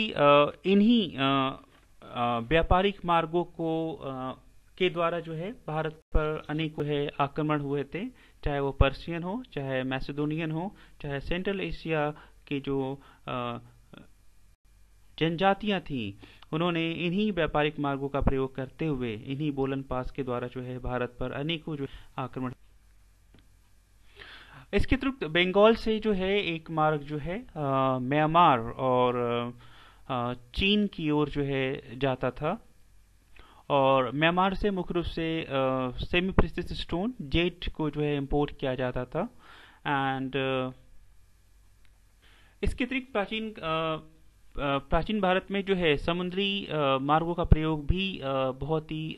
इन्हीं व्यापारिक मार्गों को के द्वारा जो है भारत पर अनेक है आक्रमण हुए थे चाहे वो पर्सियन हो चाहे मैसेडोनियन हो चाहे सेंट्रल एशिया के जो जनजातियां थीं उन्होंने इन्हीं व्यापारिक मार्गों का प्रयोग करते हुए इन्हीं बोलन पास के द्वारा जो है भारत पर अनेकों जो आक्रमण इसके अतिरिक्त बंगाल से जो है एक मार्ग जो है म्यांमार और आ, चीन की ओर जो है जाता था और म्यांमार से मुख्य रूप से सेमी प्रिस्टिस स्टोन जेट को जो है इम्पोर्ट किया जाता था एंड इसके अतिरिक्त प्राचीन प्राचीन भारत में जो है समुद्री मार्गों का प्रयोग भी बहुत ही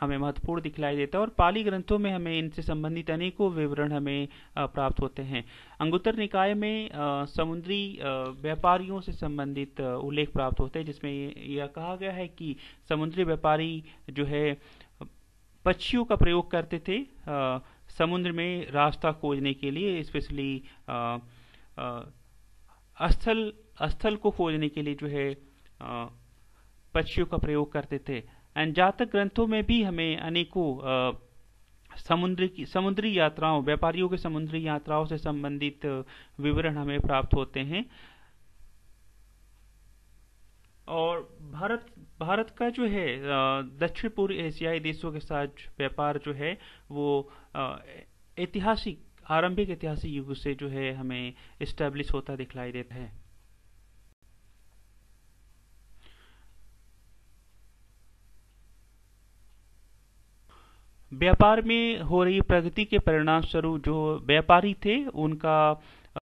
हमें महत्वपूर्ण दिखलाई देता है और पाली ग्रंथों में हमें इनसे संबंधित अनेकों विवरण हमें प्राप्त होते हैं अंगुत्तर निकाय में समुद्री व्यापारियों से संबंधित उल्लेख प्राप्त होते हैं जिसमें यह कहा गया है कि समुद्री व्यापारी जो है पक्षियों का प्रयोग करते थे समुद्र में रास्ता खोजने के लिए स्पेशली स्थल स्थल को खोजने के लिए जो है पक्षियों का प्रयोग करते थे एंड जातक ग्रंथों में भी हमें अनेकों समुद्री की समुद्री यात्राओं व्यापारियों के समुद्री यात्राओं से संबंधित विवरण हमें प्राप्त होते हैं और भारत भारत का जो है दक्षिण पूर्व एशियाई देशों के साथ व्यापार जो है वो ऐतिहासिक आरंभिक ऐतिहासिक युग से जो है हमें इस्टेब्लिश होता दिखलाई देता है व्यापार में हो रही प्रगति के परिणाम स्वरूप जो व्यापारी थे उनका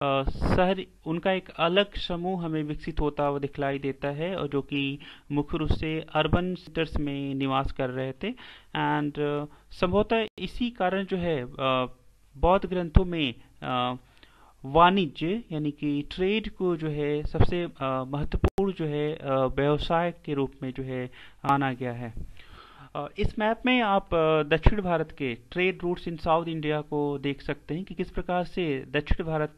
शहर उनका एक अलग समूह हमें विकसित होता हुआ दिखलाई देता है और जो कि मुख्य रूप से अर्बन सेंटर्स में निवास कर रहे थे एंड संभवतः इसी कारण जो है बौद्ध ग्रंथों में वाणिज्य यानी कि ट्रेड को जो है सबसे महत्वपूर्ण जो है व्यवसाय के रूप में जो है आना गया है इस मैप में आप दक्षिण भारत के trade routes in south India को देख सकते हैं कि किस प्रकार से दक्षिण भारत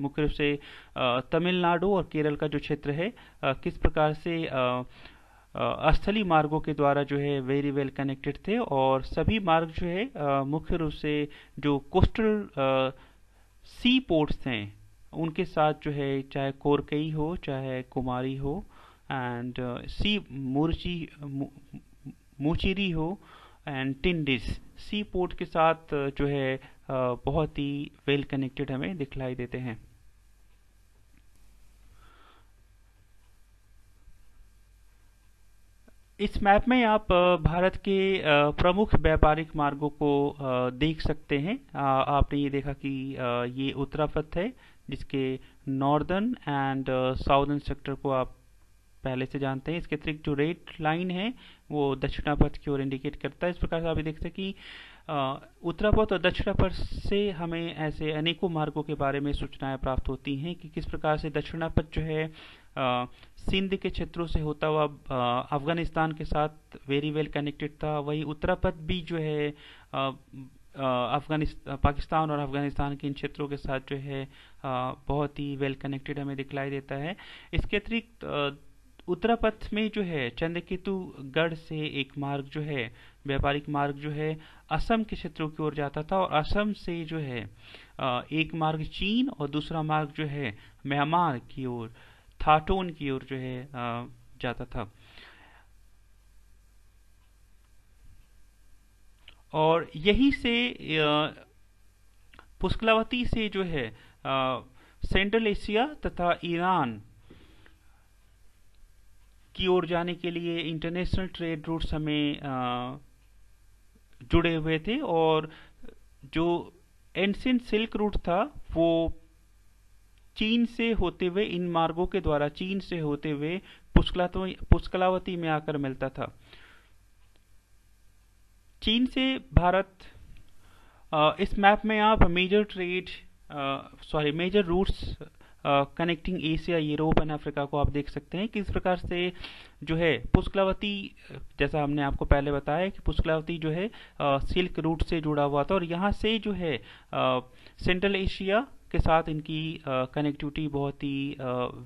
मुख्य रूप से तमिलनाडु और केरल का जो क्षेत्र है किस प्रकार से स्थली मार्गों के द्वारा जो है वेरी वेल कनेक्टेड थे और सभी मार्ग जो है मुख्य रूप से जो कोस्टल सी पोर्ट्स हैं उनके साथ जो है चाहे कोरकई हो चाहे कुमारी हो एंड सी मुर्ची मोचिरी हो एंड टिंडिस सी पोर्ट के साथ जो है बहुत ही वेल कनेक्टेड हमें दिखलाई देते हैं इस मैप में आप भारत के प्रमुख व्यापारिक मार्गों को देख सकते हैं आपने ये देखा कि ये उत्तरापथ है जिसके नॉर्दर्न एंड साउदर्न सेक्टर को आप पहले से जानते हैं इसके अतिरिक्त जो रेड लाइन है वो दक्षिणापथ की ओर इंडिकेट करता है इस प्रकार से आप देखते हैं कि उत्तरापथ और दक्षिणापथ से हमें ऐसे अनेकों मार्गों के बारे में सूचनाएं प्राप्त होती हैं कि किस प्रकार से दक्षिणापथ जो है सिंध के क्षेत्रों से होता हुआ अफगानिस्तान के साथ वेरी वेल कनेक्टेड था वही उत्तरापथ भी जो है अफगानिस्तान पाकिस्तान और अफगानिस्तान के इन क्षेत्रों के साथ जो है बहुत ही वेल कनेक्टेड हमें दिखलाई देता है इसके अतिरिक्त उत्तरापथ में जो है चंद्रकेतु गढ़ से एक मार्ग जो है व्यापारिक मार्ग जो है असम के क्षेत्रों की ओर जाता था और असम से जो है एक मार्ग चीन और दूसरा मार्ग जो है म्यांमार की ओर थाटोन की ओर जो है जाता था और यही से पुष्कलावती से जो है सेंट्रल एशिया तथा ईरान की ओर जाने के लिए इंटरनेशनल ट्रेड रूट हमें जुड़े हुए थे और जो एंशियन सिल्क रूट था वो चीन से होते हुए इन मार्गों के द्वारा चीन से होते हुए पुष्कलावती में आकर मिलता था चीन से भारत इस मैप में आप major trade sorry major routes connecting Asia Europe and Africa को आप देख सकते हैं किस प्रकार से जो है पुष्कलावती जैसा हमने आपको पहले बताया कि पुष्कलावती जो है आ, सिल्क रूट से जुड़ा हुआ था और यहाँ से जो है सेंट्रल एशिया के साथ इनकी कनेक्टिविटी बहुत ही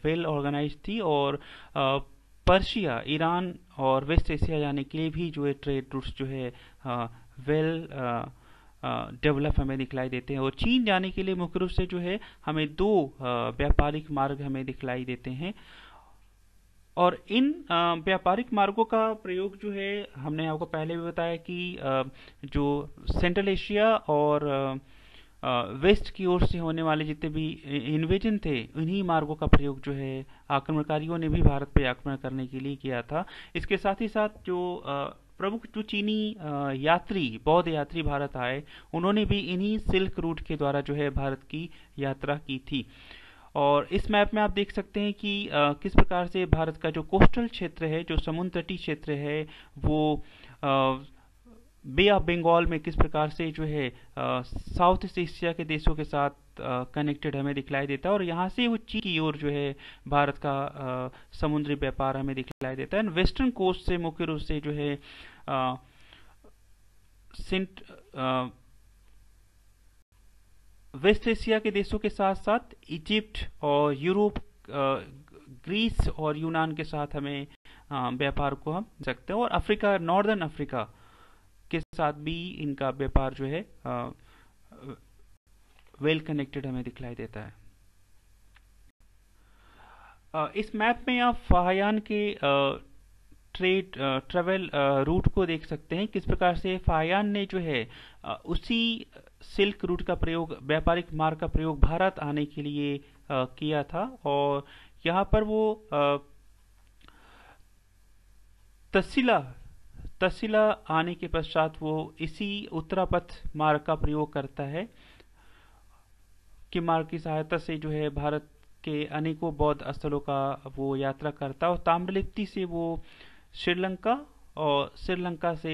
वेल ऑर्गेनाइज थी और पर्शिया ईरान और वेस्ट एशिया जाने के लिए भी जो है ट्रेड रूट्स जो है वेल आ, डेवलप हमें दिखलाई देते हैं और चीन जाने के लिए मुख्य रूप से जो है हमें दो व्यापारिक मार्ग हमें दिखलाई देते हैं और इन व्यापारिक मार्गों का प्रयोग जो है हमने आपको पहले भी बताया कि जो सेंट्रल एशिया और वेस्ट की ओर से होने वाले जितने भी इन्वेजन थे उन्हीं मार्गों का प्रयोग जो है आक्रमणकारियों ने भी भारत पर आक्रमण करने के लिए किया था इसके साथ ही साथ जो प्रमुख जो चीनी यात्री बौद्ध यात्री भारत आए उन्होंने भी इन्हीं सिल्क रूट के द्वारा जो है भारत की यात्रा की थी और इस मैप में आप देख सकते हैं कि आ, किस प्रकार से भारत का जो कोस्टल क्षेत्र है जो समुद्र तटीय क्षेत्र है वो बे ऑफ बंगाल में किस प्रकार से जो है साउथ ईस्ट एशिया के देशों के साथ कनेक्टेड हमें दिखलाई देता है और यहाँ से वो चीन की ओर जो है भारत का समुद्री व्यापार हमें दिखलाई देता है एंड वेस्टर्न कोस्ट से मुख्य रूप से जो है सिंट वेस्ट एशिया के देशों के साथ साथ इजिप्ट और यूरोप ग्रीस और यूनान के साथ हमें व्यापार को हम सकते हैं और अफ्रीका नॉर्दर्न अफ्रीका के साथ भी इनका व्यापार जो है वेल कनेक्टेड हमें दिखलाई देता है इस मैप में आप फाहयान के आ, ट्रेड ट्रेवल रूट को देख सकते हैं किस प्रकार से फायान ने जो है uh, उसी सिल्क रूट का प्रयोग व्यापारिक मार्ग का प्रयोग भारत आने के लिए uh, किया था और यहाँ पर वो uh, तस्सिला तस्सिला आने के पश्चात वो इसी उत्तरापथ मार्ग का प्रयोग करता है कि मार्ग की सहायता से जो है भारत के अनेकों बौद्ध स्थलों का वो यात्रा करता और ताम्रलिप्ति से वो श्रीलंका और श्रीलंका से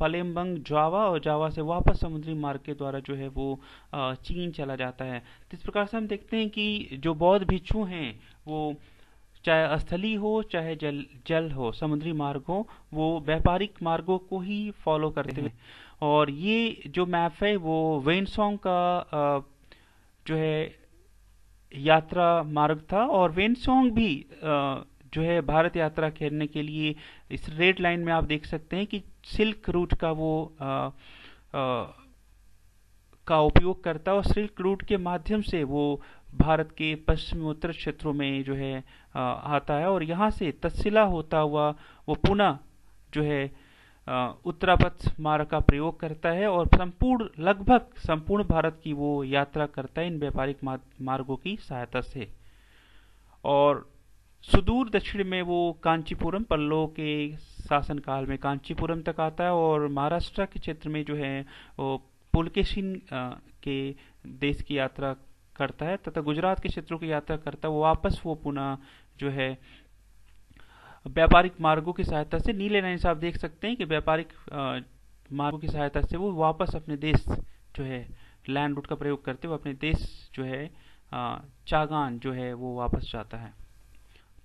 पलेम्बंग जावा और जावा से वापस समुद्री मार्ग के द्वारा जो है वो चीन चला जाता है तो इस प्रकार से हम देखते हैं कि जो बौद्ध भिक्षु हैं वो चाहे स्थली हो चाहे जल जल हो समुद्री मार्ग हो वो व्यापारिक मार्गों को ही फॉलो करते हैं और ये जो मैप है वो वेनसोंग का जो है यात्रा मार्ग था और वेनसोंग भी जो है भारत यात्रा खेलने के लिए इस रेड लाइन में आप देख सकते हैं कि सिल्क रूट का वो आ, आ, का उपयोग करता है और सिल्क रूट के माध्यम से वो भारत के पश्चिमोत्तर क्षेत्रों में जो है आ, आता है और यहाँ से तत्सिला होता हुआ वो पुनः जो है उत्तरापथ मार्ग का प्रयोग करता है और संपूर्ण लगभग संपूर्ण भारत की वो यात्रा करता है इन व्यापारिक मार्गों की सहायता से और सुदूर दक्षिण में वो कांचीपुरम पल्लो के शासनकाल में कांचीपुरम तक आता है और महाराष्ट्र के क्षेत्र में जो है वो पुलकेशिन के देश की यात्रा करता है तथा गुजरात के क्षेत्रों की यात्रा करता है वो वापस वो पुनः जो है व्यापारिक मार्गों की सहायता से नीले नाइन से आप देख सकते हैं कि व्यापारिक मार्गों की सहायता से वो वापस अपने देश जो है लैंड रूट का प्रयोग करते हुए अपने देश जो है चागान जो है वो वापस जाता है